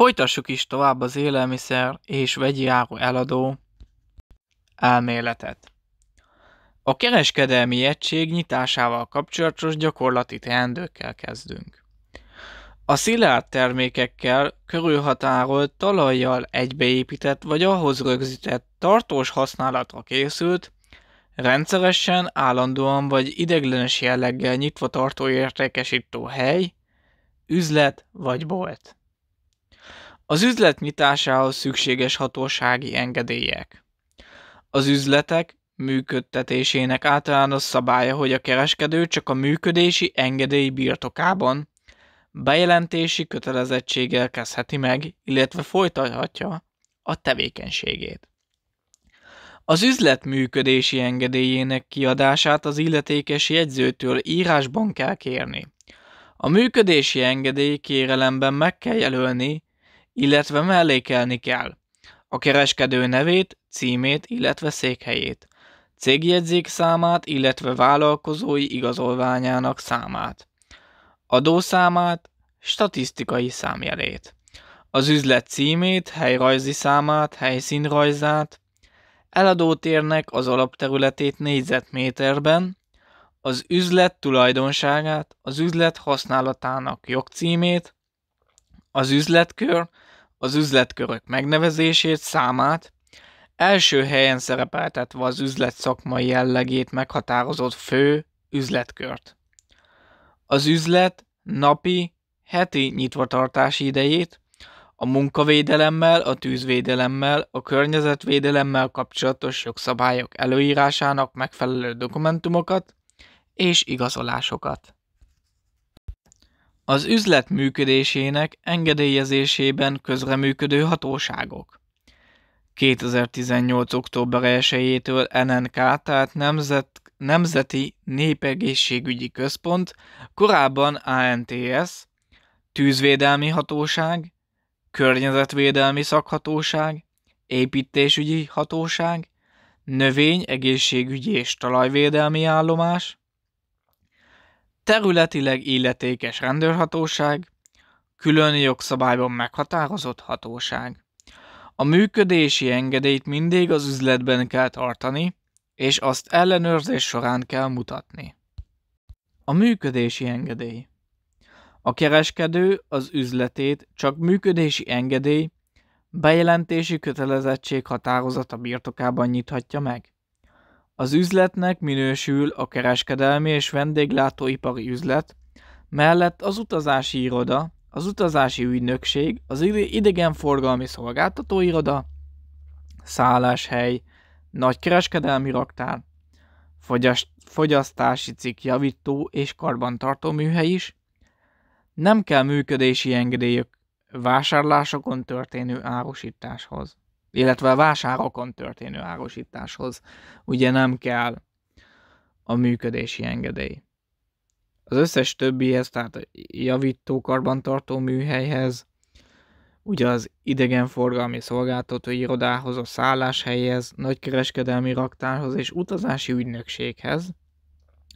Folytassuk is tovább az élelmiszer és vegyi áru eladó elméletet. A kereskedelmi egység nyitásával kapcsolatos gyakorlati teendőkkel kezdünk. A szilárd termékekkel körülhatárolt talajjal egybeépített vagy ahhoz rögzített tartós használatra készült, rendszeresen, állandóan vagy ideglenes jelleggel nyitva tartó értékesítő hely, üzlet vagy bolt. Az üzlet nyitásához szükséges hatósági engedélyek. Az üzletek működtetésének általános szabálya, hogy a kereskedő csak a működési engedély birtokában bejelentési kötelezettséggel kezdheti meg, illetve folytathatja a tevékenységét. Az üzlet működési engedélyének kiadását az illetékes jegyzőtől írásban kell kérni. A működési engedély kérelemben meg kell jelölni, illetve mellékelni kell a kereskedő nevét, címét, illetve székhelyét, cégjegyzék számát, illetve vállalkozói igazolványának számát, adószámát, statisztikai számjelét, az üzlet címét, helyrajzi számát, helyszínrajzát, eladótérnek az alapterületét négyzetméterben, az üzlet tulajdonságát, az üzlet használatának jogcímét, az üzletkör, az üzletkörök megnevezését, számát, első helyen szerepeltetve az üzlet szakmai jellegét meghatározott fő üzletkört. Az üzlet napi, heti nyitvatartási idejét, a munkavédelemmel, a tűzvédelemmel, a környezetvédelemmel kapcsolatos jogszabályok előírásának megfelelő dokumentumokat és igazolásokat. Az üzlet működésének engedélyezésében közreműködő hatóságok. 2018. október 1-től NNK, tehát Nemzet, Nemzeti Népegészségügyi Központ, korábban ANTS, Tűzvédelmi Hatóság, Környezetvédelmi Szakhatóság, Építésügyi Hatóság, Növény, Egészségügyi és Talajvédelmi Állomás, területileg illetékes rendőrhatóság, külön jogszabályban meghatározott hatóság. A működési engedélyt mindig az üzletben kell tartani, és azt ellenőrzés során kell mutatni. A működési engedély A kereskedő az üzletét csak működési engedély, bejelentési kötelezettség határozata birtokában nyithatja meg. Az üzletnek minősül a kereskedelmi és vendéglátóipari üzlet, mellett az utazási iroda, az utazási ügynökség, az idegenforgalmi szolgáltató iroda, szálláshely, nagykereskedelmi raktár, fogyasztási cikk javító és karbantartó műhely is, nem kell működési engedélyök vásárlásokon történő árusításhoz illetve a vásárokon történő árusításhoz ugye nem kell a működési engedély. Az összes többihez, tehát javító karbantartó műhelyhez, ugye az idegenforgalmi szolgáltató irodához, a szálláshelyhez, nagykereskedelmi raktárhoz és utazási ügynökséghez,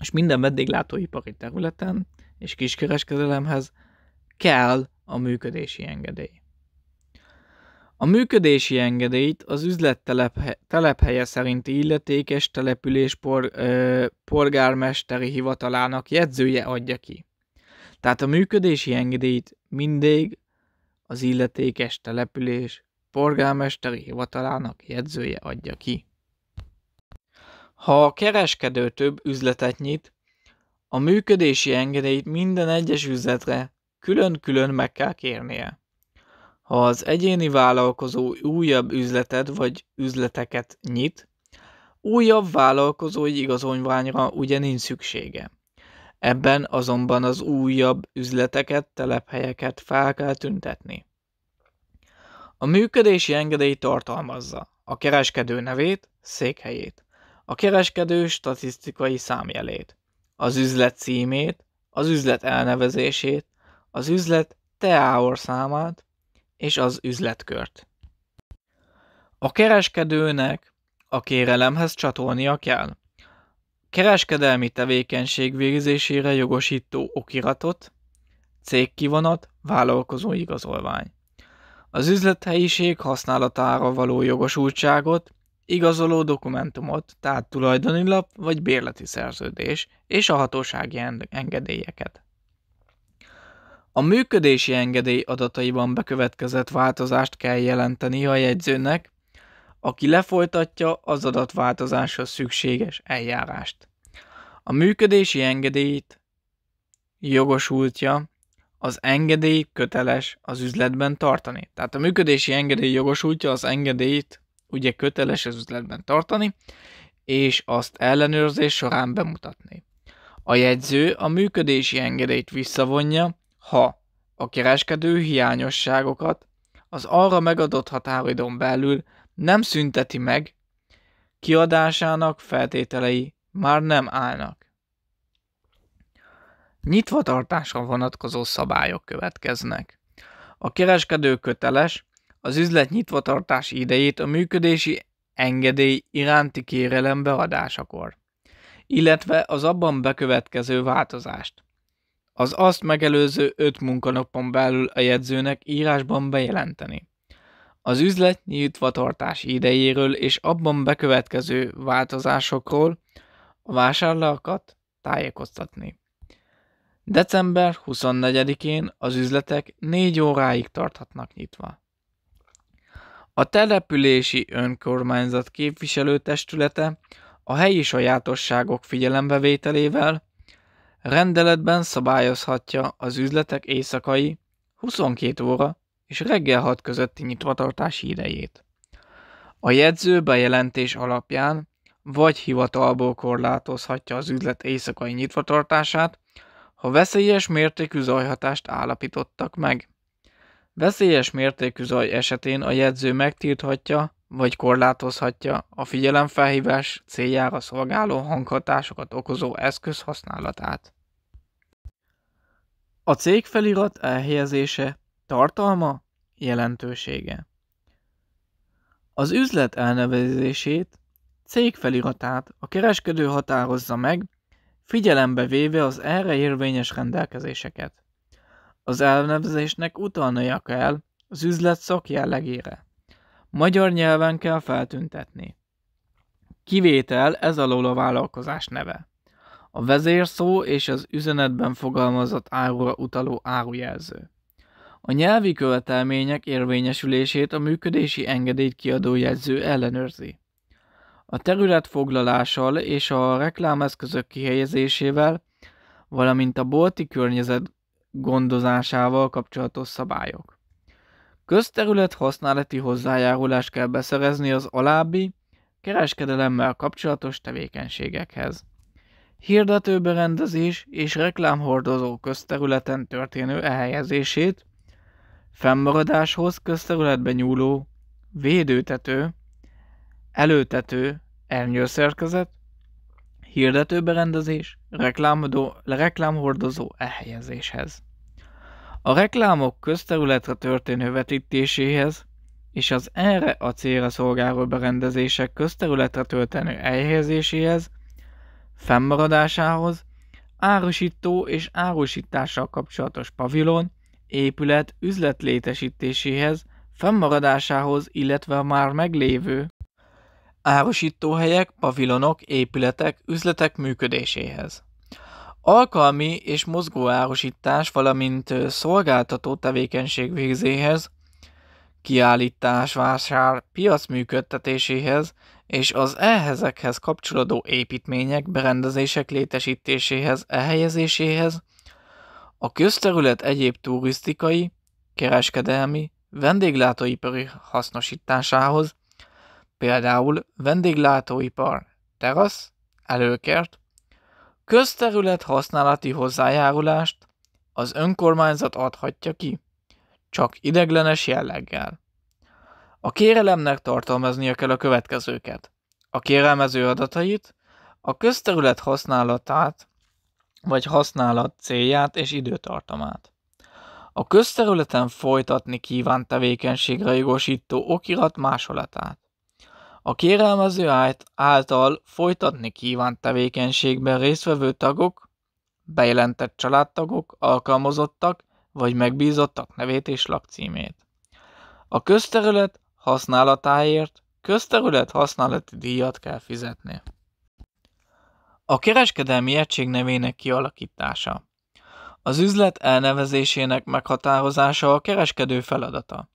és minden vendéglátóipari területen és kiskereskedelemhez kell a működési engedély. A működési engedélyt az üzlettelephelye telephelye szerinti illetékes település por, ö, polgármesteri hivatalának jegyzője adja ki. Tehát a működési engedélyt mindig az illetékes település polgármesteri hivatalának jegyzője adja ki. Ha a kereskedő több üzletet nyit, a működési engedélyt minden egyes üzletre külön-külön meg kell kérnie az egyéni vállalkozó újabb üzleted vagy üzleteket nyit, újabb vállalkozói igazolványra ugye nincs szüksége. Ebben azonban az újabb üzleteket, telephelyeket fel kell tüntetni. A működési engedély tartalmazza a kereskedő nevét, székhelyét, a kereskedő statisztikai számjelét, az üzlet címét, az üzlet elnevezését, az üzlet TA számát, és az üzletkört. A kereskedőnek a kérelemhez csatolnia kell kereskedelmi tevékenység végzésére jogosító okiratot, cégkivonat, vállalkozó igazolvány. Az üzlethelyiség használatára való jogosultságot, igazoló dokumentumot, tehát tulajdonilap vagy bérleti szerződés és a hatósági engedélyeket. A működési engedély adataiban bekövetkezett változást kell jelenteni a jegyzőnek, aki lefolytatja az adatváltozáshoz szükséges eljárást. A működési engedélyt jogosultja az engedély köteles az üzletben tartani. Tehát a működési engedély jogosultja az engedélyt ugye köteles az üzletben tartani, és azt ellenőrzés során bemutatni. A jegyző a működési engedélyt visszavonja, ha a kereskedő hiányosságokat az arra megadott határidon belül nem szünteti meg, kiadásának feltételei már nem állnak. Nyitvatartásra vonatkozó szabályok következnek. A kereskedő köteles az üzlet nyitvatartás idejét a működési engedély iránti kérelem beadásakor, illetve az abban bekövetkező változást, az azt megelőző öt munkanapon belül a jegyzőnek írásban bejelenteni. Az üzlet tartás idejéről és abban bekövetkező változásokról a vásárlókat tájékoztatni. December 24-én az üzletek 4 óráig tarthatnak nyitva. A települési önkormányzat képviselőtestülete a helyi sajátosságok figyelembevételével rendeletben szabályozhatja az üzletek éjszakai 22 óra és reggel 6 közötti nyitvatartási idejét. A jegyző bejelentés alapján vagy hivatalból korlátozhatja az üzlet éjszakai nyitvatartását, ha veszélyes mértékű zajhatást állapítottak meg. Veszélyes mértékű zaj esetén a jegyző megtilthatja, vagy korlátozhatja a figyelemfelhívás céljára szolgáló hanghatásokat okozó eszköz használatát. A cégfelirat elhelyezése, tartalma, jelentősége. Az üzlet elnevezését, cégfeliratát a kereskedő határozza meg, figyelembe véve az erre érvényes rendelkezéseket. Az elnevezésnek utalnia kell az üzlet szakjellegére magyar nyelven kell feltüntetni. Kivétel ez alól a vállalkozás neve. A vezérszó és az üzenetben fogalmazott árura utaló árujelző. A nyelvi követelmények érvényesülését a működési engedélyt kiadó jegyző ellenőrzi. A terület foglalással és a reklámeszközök kihelyezésével, valamint a bolti környezet gondozásával kapcsolatos szabályok. Közterület használati hozzájárulást kell beszerezni az alábbi kereskedelemmel kapcsolatos tevékenységekhez. Hirdetőberendezés és reklámhordozó közterületen történő elhelyezését, fennmaradáshoz közterületbe nyúló védőtető, előtető ernyőszerkezet, hirdetőberendezés, reklámhordozó elhelyezéshez. A reklámok közterületre történő vetítéséhez és az erre a célra szolgáló berendezések közterületre történő elhelyezéséhez, fennmaradásához, árusító és árusítással kapcsolatos pavilon, épület üzlet létesítéséhez, fennmaradásához, illetve a már meglévő árusítóhelyek, pavilonok, épületek, üzletek működéséhez alkalmi és mozgóárusítás, valamint szolgáltató tevékenység végzéhez, kiállítás, vásár, piac működtetéséhez és az ehhezekhez kapcsolódó építmények, berendezések létesítéséhez, elhelyezéséhez, a közterület egyéb turisztikai, kereskedelmi, vendéglátóipari hasznosításához, például vendéglátóipar, terasz, előkert, közterület használati hozzájárulást az önkormányzat adhatja ki, csak ideglenes jelleggel. A kérelemnek tartalmaznia kell a következőket. A kérelmező adatait, a közterület használatát, vagy használat célját és időtartamát. A közterületen folytatni kívánt tevékenységre jogosító okirat másolatát. A kérelmező által folytatni kívánt tevékenységben résztvevő tagok, bejelentett családtagok, alkalmazottak vagy megbízottak nevét és lakcímét. A közterület használatáért közterület használati díjat kell fizetni. A kereskedelmi egység nevének kialakítása. Az üzlet elnevezésének meghatározása a kereskedő feladata.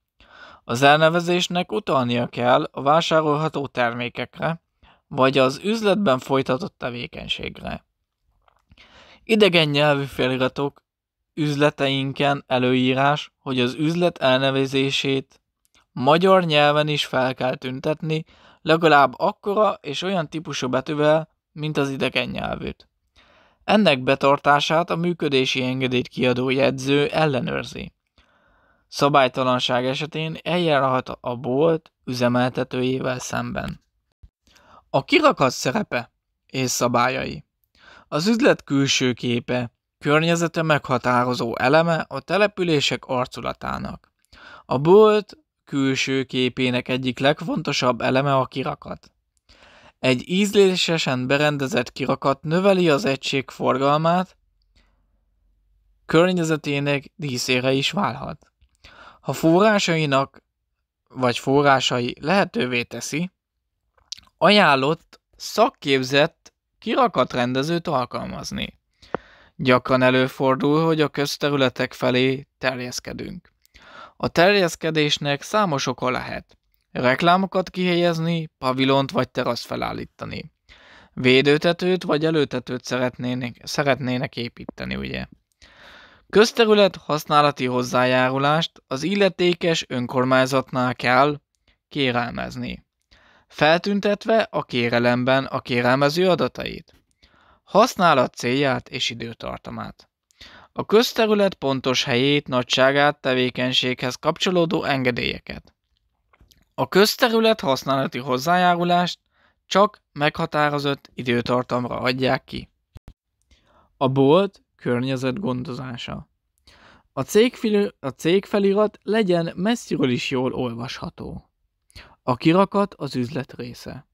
Az elnevezésnek utalnia kell a vásárolható termékekre, vagy az üzletben folytatott tevékenységre. Idegen nyelvű feliratok üzleteinken előírás, hogy az üzlet elnevezését magyar nyelven is fel kell tüntetni, legalább akkora és olyan típusú betűvel, mint az idegen nyelvűt. Ennek betartását a működési engedélyt kiadó jegyző ellenőrzi szabálytalanság esetén eljárhat a bolt üzemeltetőjével szemben. A kirakat szerepe és szabályai Az üzlet külső képe, környezete meghatározó eleme a települések arculatának. A bolt külső képének egyik legfontosabb eleme a kirakat. Egy ízlésesen berendezett kirakat növeli az egység forgalmát, környezetének díszére is válhat ha forrásainak vagy forrásai lehetővé teszi, ajánlott szakképzett kirakatrendezőt alkalmazni. Gyakran előfordul, hogy a közterületek felé terjeszkedünk. A terjeszkedésnek számos oka lehet. Reklámokat kihelyezni, pavilont vagy teraszt felállítani. Védőtetőt vagy előtetőt szeretnének, szeretnének építeni, ugye? Közterület használati hozzájárulást az illetékes önkormányzatnál kell kérelmezni, feltüntetve a kérelemben a kérelmező adatait, használat célját és időtartamát. A közterület pontos helyét, nagyságát, tevékenységhez kapcsolódó engedélyeket. A közterület használati hozzájárulást csak meghatározott időtartamra adják ki. A bolt környezet gondozása. A, cégfil- a cégfelirat legyen messziről is jól olvasható. A kirakat az üzlet része.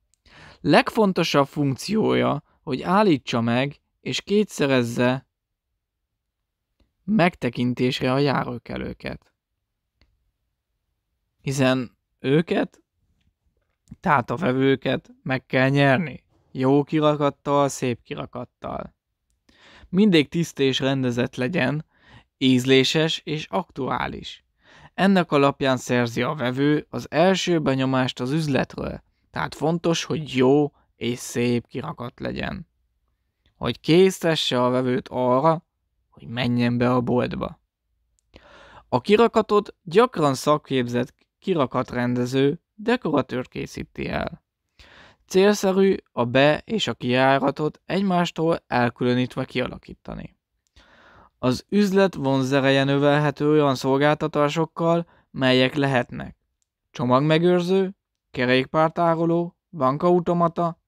Legfontosabb funkciója, hogy állítsa meg és kétszerezze megtekintésre a járókelőket. Hiszen őket, tehát a vevőket meg kell nyerni. Jó kirakattal, szép kirakattal mindig tiszt és rendezett legyen, ízléses és aktuális. Ennek alapján szerzi a vevő az első benyomást az üzletről, tehát fontos, hogy jó és szép kirakat legyen. Hogy késztesse a vevőt arra, hogy menjen be a boltba. A kirakatot gyakran szakképzett kirakatrendező dekoratőr készíti el. Célszerű a be- és a kiáratot egymástól elkülönítve kialakítani. Az üzlet vonzereje növelhető olyan szolgáltatásokkal, melyek lehetnek csomagmegőrző, kerékpártároló, bankautomata,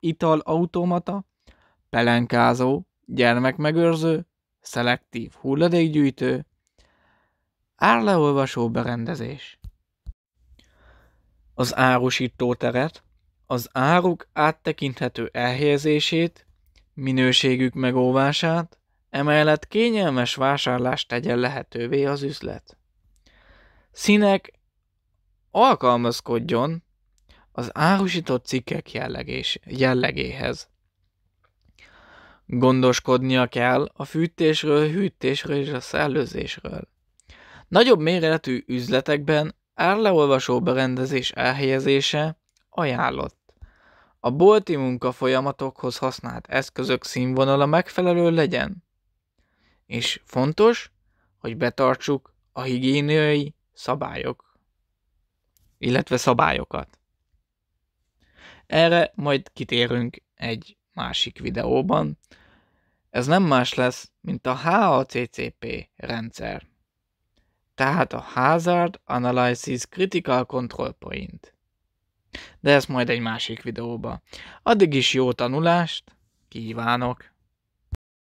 italautomata, pelenkázó, gyermekmegőrző, szelektív hulladékgyűjtő, árleolvasó berendezés. Az árusító teret az áruk áttekinthető elhelyezését, minőségük megóvását, emellett kényelmes vásárlást tegyen lehetővé az üzlet. Színek alkalmazkodjon az árusított cikkek jellegés, jellegéhez. Gondoskodnia kell a fűtésről, hűtésről és a szellőzésről. Nagyobb méretű üzletekben árleolvasó berendezés elhelyezése ajánlott. A bolti munkafolyamatokhoz használt eszközök színvonala megfelelő legyen. És fontos, hogy betartsuk a higiéniai szabályok, illetve szabályokat. Erre majd kitérünk egy másik videóban. Ez nem más lesz, mint a HACCP rendszer. Tehát a Hazard Analysis Critical Control Point. De ez majd egy másik videóba. Addig is jó tanulást kívánok!